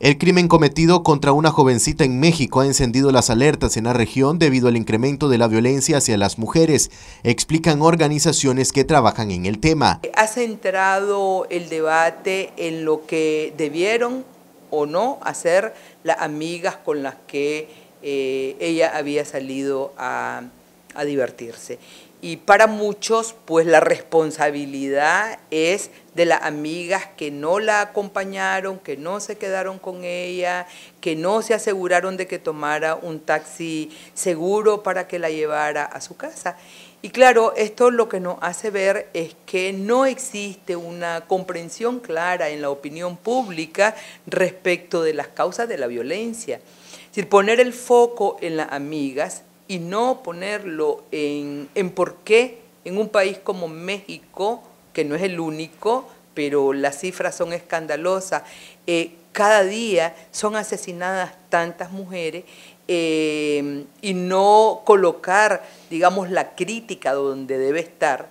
El crimen cometido contra una jovencita en México ha encendido las alertas en la región debido al incremento de la violencia hacia las mujeres, explican organizaciones que trabajan en el tema. Ha centrado el debate en lo que debieron o no hacer las amigas con las que eh, ella había salido a a divertirse. Y para muchos, pues la responsabilidad es de las amigas que no la acompañaron, que no se quedaron con ella, que no se aseguraron de que tomara un taxi seguro para que la llevara a su casa. Y claro, esto lo que nos hace ver es que no existe una comprensión clara en la opinión pública respecto de las causas de la violencia. Es poner el foco en las amigas y no ponerlo en, en por qué en un país como México, que no es el único, pero las cifras son escandalosas, eh, cada día son asesinadas tantas mujeres eh, y no colocar, digamos, la crítica donde debe estar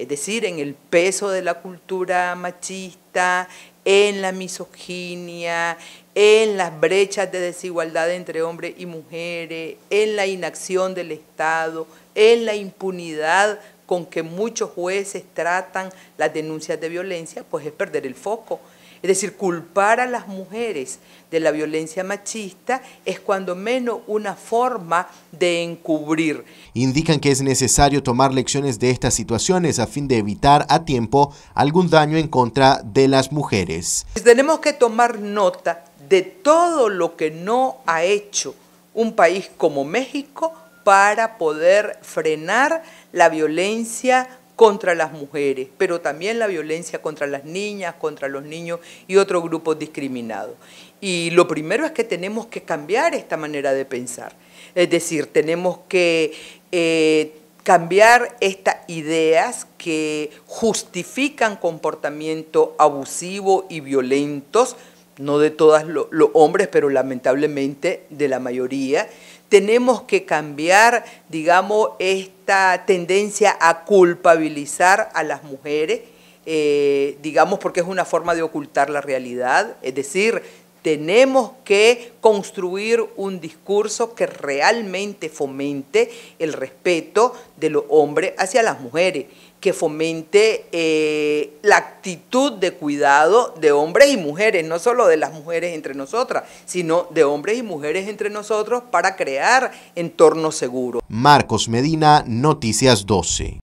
es decir, en el peso de la cultura machista, en la misoginia, en las brechas de desigualdad entre hombres y mujeres, en la inacción del Estado, en la impunidad con que muchos jueces tratan las denuncias de violencia, pues es perder el foco. Es decir, culpar a las mujeres de la violencia machista es cuando menos una forma de encubrir. Indican que es necesario tomar lecciones de estas situaciones a fin de evitar a tiempo algún daño en contra de las mujeres. Pues tenemos que tomar nota de todo lo que no ha hecho un país como México para poder frenar la violencia contra las mujeres, pero también la violencia contra las niñas, contra los niños y otros grupos discriminados. Y lo primero es que tenemos que cambiar esta manera de pensar. Es decir, tenemos que eh, cambiar estas ideas que justifican comportamiento abusivo y violentos no de todos los hombres, pero lamentablemente de la mayoría, tenemos que cambiar, digamos, esta tendencia a culpabilizar a las mujeres, eh, digamos, porque es una forma de ocultar la realidad, es decir, tenemos que construir un discurso que realmente fomente el respeto de los hombres hacia las mujeres, que fomente eh, la actitud de cuidado de hombres y mujeres, no solo de las mujeres entre nosotras, sino de hombres y mujeres entre nosotros para crear entornos seguros. Marcos Medina, Noticias 12.